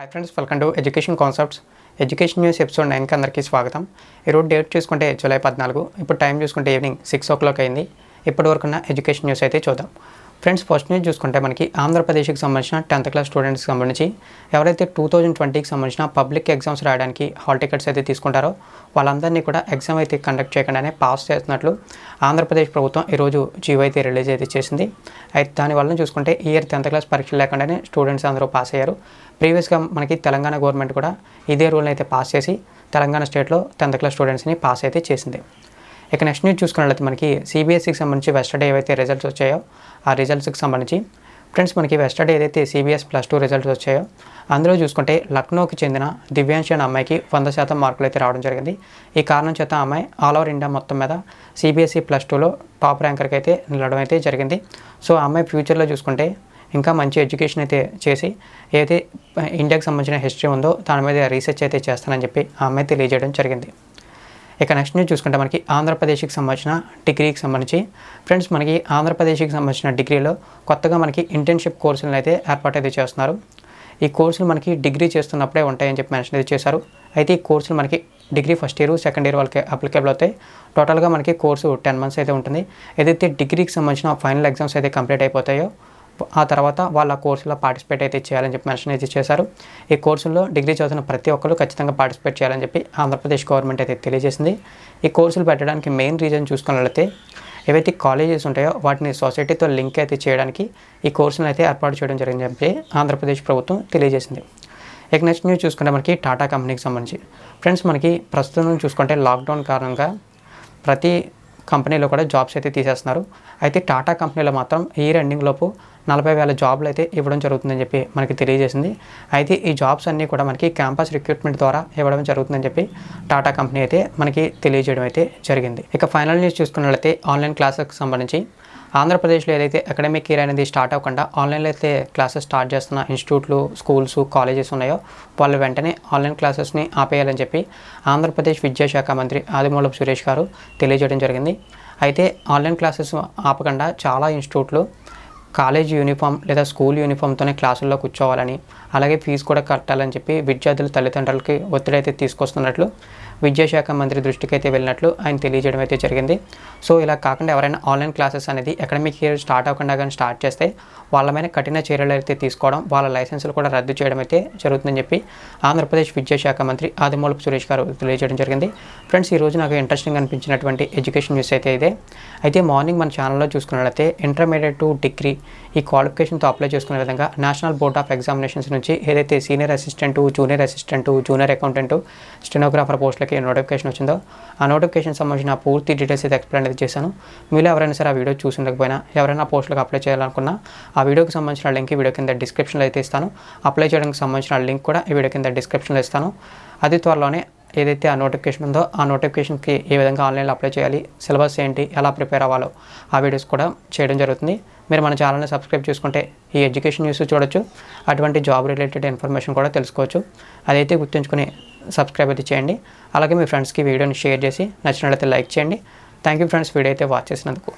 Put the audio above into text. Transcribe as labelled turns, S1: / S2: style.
S1: hi friends welcome to education concepts education news episode నైన్కి అందరికీ స్వాగతం ఈరోజు డేట్ చూసుకుంటే జూలై పద్నాలుగు ఇప్పుడు టైం చూసుకుంటే ఈవినింగ్ సిక్స్ ఓ క్లాక్ అయింది ఇప్పటివరకున్న ఎడ్యుకేషన్ న్యూస్ అయితే చూద్దాం ఫ్రెండ్స్ ఫస్ట్ న్యూస్ చూసుకుంటే మనకి ఆంధ్రప్రదేశ్కి సంబంధించిన టెన్త్ క్లాస్ స్టూడెంట్స్కి సంబంధించి ఎవరైతే టూ థౌజండ్ ట్వంటీకి సంబంధించిన పబ్లిక్ ఎగ్జామ్స్ రాయడానికి హాల్ టికెట్స్ అయితే తీసుకుంటారో వాళ్ళందరినీ కూడా ఎగ్జామ్ అయితే కండక్ట్ చేయకుండానే పాస్ చేస్తున్నట్లు ఆంధ్రప్రదేశ్ ప్రభుత్వం ఈరోజు జీవో అయితే రిలీజ్ అయితే చేసింది అయితే దానివల్ల చూసుకుంటే ఇయర్ టెన్త్ క్లాస్ పరీక్షలు లేకుండానే స్టూడెంట్స్ అందరూ పాస్ అయ్యారు ప్రీవియస్గా మనకి తెలంగాణ గవర్నమెంట్ కూడా ఇదే రూల్ని అయితే పాస్ చేసి తెలంగాణ స్టేట్లో టెన్త్ క్లాస్ స్టూడెంట్స్ని పాస్ అయితే చేసింది ఇక నెక్స్ట్ న్యూస్ చూసుకున్నట్లయితే మనకి సిబిఎస్ఈకి సంబంధించి వెస్టర్డే ఏవైతే రిజల్ట్స్ వచ్చాయో ఆ రిజల్ట్స్కి సంబంధించి ఫ్రెండ్స్ మనకి వెస్టర్డే ఏదైతే సిబిఎస్ ప్లస్ టూ రిజల్ట్స్ వచ్చాయో అందులో చూసుకుంటే లక్నోకి చెందిన దివ్యాంశి అనే అమ్మాయికి వంద శాతం మార్కులు అయితే రావడం జరిగింది ఈ కారణం చేత అమ్మాయి ఆల్ ఓవర్ ఇండియా మొత్తం మీద సిబిఎస్ఈ ప్లస్ టూలో టాప్ ర్యాంకర్కి అయితే నిలవడం అయితే జరిగింది సో ఆ అమ్మాయి ఫ్యూచర్లో చూసుకుంటే ఇంకా మంచి ఎడ్యుకేషన్ అయితే చేసి ఏదైతే ఇండియాకి సంబంధించిన హిస్టరీ ఉందో దాని మీద రీసెర్చ్ అయితే చేస్తానని చెప్పి ఆ అమ్మాయి తెలియజేయడం జరిగింది ఇక నెక్స్ట్ న్యూస్ చూసుకుంటే మనకి ఆంధ్రప్రదేశ్కి సంబంధించిన డిగ్రీకి సంబంధించి ఫ్రెండ్స్ మనకి ఆంధ్రప్రదేశ్కి సంబంధించిన డిగ్రీలో కొత్తగా మనకి ఇంటర్న్షిప్ కోర్సులను అయితే ఏర్పాటు అయితే చేస్తున్నారు ఈ కోర్సులు మనకి డిగ్రీ చేస్తున్నప్పుడే ఉంటాయని చెప్పి మెన్షన్ అయితే చేశారు అయితే ఈ కోర్సులు మనకి degree first year second year వాళ్ళకి అప్లికేబుల్ అవుతాయి టోటల్గా మనకి కోర్సు టెన్ మంత్స్ అయితే ఉంటుంది ఏదైతే డిగ్రీకి సంబంధించిన ఫైనల్ ఎగ్జామ్స్ అయితే కంప్లీట్ అయిపోతాయో ఆ తర్వాత వాళ్ళ కోర్సులో పార్టిసిపేట్ అయితే చేయాలని చెప్పి మెన్షన్ అయితే చేశారు ఈ కోర్సుల్లో డిగ్రీ చదువుతున్న ప్రతి ఒక్కరు ఖచ్చితంగా పార్టిసిపేట్ చేయాలని చెప్పి ఆంధ్రప్రదేశ్ గవర్నమెంట్ అయితే తెలియజేసింది ఈ కోర్సులు పెట్టడానికి మెయిన్ రీజన్ చూసుకున్నట్లయితే ఏవైతే కాలేజెస్ ఉంటాయో వాటిని సొసైటీతో లింక్ అయితే చేయడానికి ఈ కోర్సును అయితే ఏర్పాటు చేయడం జరిగింది చెప్పి ఆంధ్రప్రదేశ్ ప్రభుత్వం తెలియజేసింది ఇక నెక్స్ట్ న్యూస్ చూసుకుంటే మనకి టాటా కంపెనీకి సంబంధించి ఫ్రెండ్స్ మనకి ప్రస్తుతం చూసుకుంటే లాక్డౌన్ కారణంగా ప్రతి కంపెనీలో కూడా జాబ్స్ అయితే తీసేస్తున్నారు అయితే టాటా కంపెనీలో మాత్రం ఈ రన్నింగ్ లోపు నలభై వేల జాబ్లు అయితే ఇవ్వడం జరుగుతుందని చెప్పి మనకి తెలియజేసింది అయితే ఈ జాబ్స్ అన్నీ కూడా మనకి క్యాంపస్ రిక్రూట్మెంట్ ద్వారా ఇవ్వడం జరుగుతుందని చెప్పి టాటా కంపెనీ అయితే మనకి తెలియజేయడం అయితే జరిగింది ఇక ఫైనల్ న్యూస్ చూసుకున్నట్లయితే ఆన్లైన్ క్లాసెస్కి సంబంధించి ఆంధ్రప్రదేశ్లో ఏదైతే అకాడమిక్ ఇయర్ అనేది స్టార్ట్ అవ్వకుండా ఆన్లైన్లో అయితే క్లాసెస్ స్టార్ట్ చేస్తున్న ఇన్స్టిట్యూట్లు స్కూల్స్ కాలేజెస్ ఉన్నాయో వాళ్ళు వెంటనే ఆన్లైన్ క్లాసెస్ని ఆపేయాలని చెప్పి ఆంధ్రప్రదేశ్ విద్యాశాఖ మంత్రి ఆదిమూలపు సురేష్ గారు తెలియజేయడం జరిగింది అయితే ఆన్లైన్ క్లాసెస్ ఆపకుండా చాలా ఇన్స్టిట్యూట్లు కాలేజ్ యూనిఫామ్ లేదా స్కూల్ యూనిఫామ్తోనే క్లాసుల్లో కూర్చోవాలని అలాగే ఫీజు కూడా కట్టాలని చెప్పి విద్యార్థుల తల్లిదండ్రులకి ఒత్తిడి అయితే తీసుకొస్తున్నట్లు విద్యాశాఖ మంత్రి దృష్టికి అయితే వెళ్ళినట్లు ఆయన తెలియజేయడం అయితే జరిగింది సో ఇలా కాకుండా ఎవరైనా ఆన్లైన్ క్లాసెస్ అనేది అకాడమిక్ ఇయర్ స్టార్ట్ అవ్వకుండా కానీ స్టార్ట్ చేస్తే వాళ్ళ మీద కఠిన చర్యలు అయితే తీసుకోవడం వాళ్ళ లైసెన్సులు కూడా రద్దు చేయడం అయితే జరుగుతుందని చెప్పి ఆంధ్రప్రదేశ్ విద్యాశాఖ మంత్రి ఆదిమూలపు సురేష్ గారు తెలియజేయడం జరిగింది ఫ్రెండ్స్ ఈరోజు నాకు ఇంట్రెస్టింగ్ అనిపించినటువంటి ఎడ్యుకేషన్ న్యూస్ అయితే ఇదే అయితే మార్నింగ్ మన ఛానల్లో చూసుకున్నట్లయితే ఇంటర్మీడియట్ టు డిగ్రీ ఈ క్వాలిఫికేషన్తో అప్లై చేసుకునే విధంగా నేషనల్ బోర్డ్ ఆఫ్ ఎగ్జామినేషన్స్ నుంచి ఏదైతే senior assistant junior assistant junior accountant stenographer పోస్టులకి అందరికీ నోటిఫికేషన్ వచ్చిందో ఆ నోటిఫికేషన్ సంబంధించిన పూర్తి డీటెయిల్స్ అయితే ఎక్స్ప్లెయిన్ అయితే చేశాను మీరు ఎవరైనా సరే ఆ వీడియో చూసిండకపోయినా ఎవరైనా పోస్టులకు అప్లై చేయాలనుకున్నా ఆ వీడియోకి సంబంధించిన లింక్ వీడియో కింద డిస్క్రిప్షన్లో అయితే ఇస్తాను అప్లై చేయడానికి సంబంధించిన లింక్ కూడా ఈ వీడియో కింద డిస్క్రిప్షన్లో ఇస్తాను అది త్వరలోనే ఏదైతే ఆ నోటిఫికేషన్ ఉందో ఆ నోటిఫికేషన్కి ఏ విధంగా ఆన్లైన్లో అప్లై చేయాలి సిలబస్ ఏంటి ఎలా ప్రిపేర్ అవ్వాలో ఆ వీడియోస్ కూడా చేయడం జరుగుతుంది మీరు మన ఛానల్ని సబ్స్క్రైబ్ చేసుకుంటే ఈ ఎడ్యుకేషన్ న్యూస్ చూడొచ్చు అటువంటి జాబ్ రిలేటెడ్ ఇన్ఫర్మేషన్ కూడా తెలుసుకోవచ్చు అదైతే గుర్తుంచుకుని సబ్స్క్రైబ్ అయితే చేయండి అలాగే మీ ఫ్రెండ్స్కి వీడియోని షేర్ చేసి నచ్చినట్లయితే లైక్ చేయండి థ్యాంక్ యూ ఫ్రెండ్స్ వీడియో అయితే వాచ్ చేసినందుకు